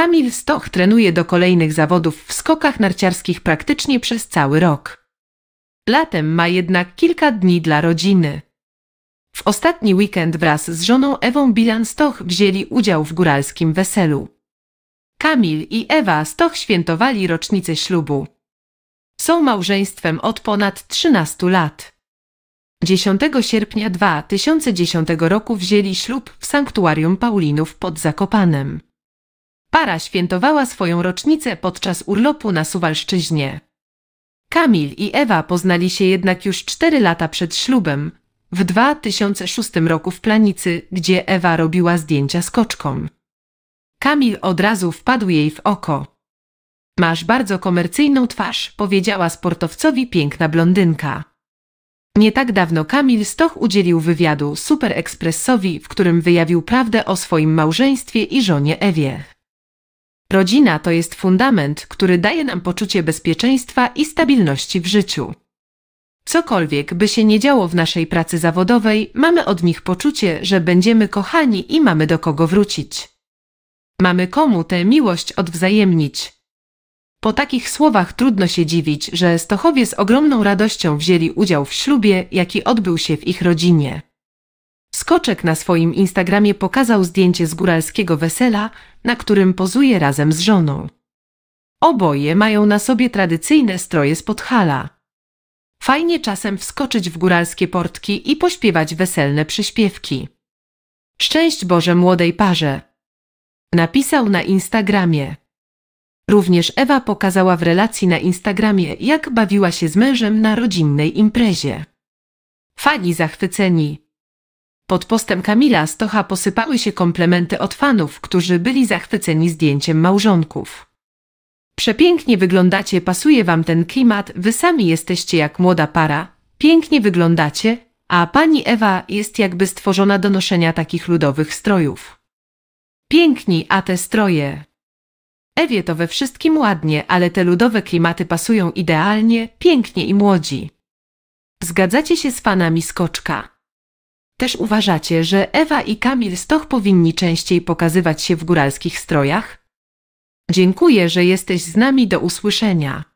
Kamil Stoch trenuje do kolejnych zawodów w skokach narciarskich praktycznie przez cały rok. Latem ma jednak kilka dni dla rodziny. W ostatni weekend wraz z żoną Ewą Bilan-Stoch wzięli udział w góralskim weselu. Kamil i Ewa Stoch świętowali rocznicę ślubu. Są małżeństwem od ponad 13 lat. 10 sierpnia 2010 roku wzięli ślub w sanktuarium Paulinów pod Zakopanem. Para świętowała swoją rocznicę podczas urlopu na Suwalszczyźnie. Kamil i Ewa poznali się jednak już cztery lata przed ślubem, w 2006 roku w Planicy, gdzie Ewa robiła zdjęcia z koczką. Kamil od razu wpadł jej w oko. Masz bardzo komercyjną twarz, powiedziała sportowcowi piękna blondynka. Nie tak dawno Kamil Stoch udzielił wywiadu Super Expressowi, w którym wyjawił prawdę o swoim małżeństwie i żonie Ewie. Rodzina to jest fundament, który daje nam poczucie bezpieczeństwa i stabilności w życiu. Cokolwiek by się nie działo w naszej pracy zawodowej, mamy od nich poczucie, że będziemy kochani i mamy do kogo wrócić. Mamy komu tę miłość odwzajemnić. Po takich słowach trudno się dziwić, że Stochowie z ogromną radością wzięli udział w ślubie, jaki odbył się w ich rodzinie. Skoczek na swoim Instagramie pokazał zdjęcie z góralskiego wesela, na którym pozuje razem z żoną. Oboje mają na sobie tradycyjne stroje z Podhala. Fajnie czasem wskoczyć w góralskie portki i pośpiewać weselne przyśpiewki. Szczęść Boże młodej parze! Napisał na Instagramie. Również Ewa pokazała w relacji na Instagramie, jak bawiła się z mężem na rodzinnej imprezie. Fani zachwyceni, pod postem Kamila Stocha posypały się komplementy od fanów, którzy byli zachwyceni zdjęciem małżonków. Przepięknie wyglądacie, pasuje wam ten klimat, wy sami jesteście jak młoda para, pięknie wyglądacie, a pani Ewa jest jakby stworzona do noszenia takich ludowych strojów. Piękni, a te stroje. Ewie to we wszystkim ładnie, ale te ludowe klimaty pasują idealnie, pięknie i młodzi. Zgadzacie się z fanami skoczka. Też uważacie, że Ewa i Kamil Stoch powinni częściej pokazywać się w góralskich strojach? Dziękuję, że jesteś z nami do usłyszenia.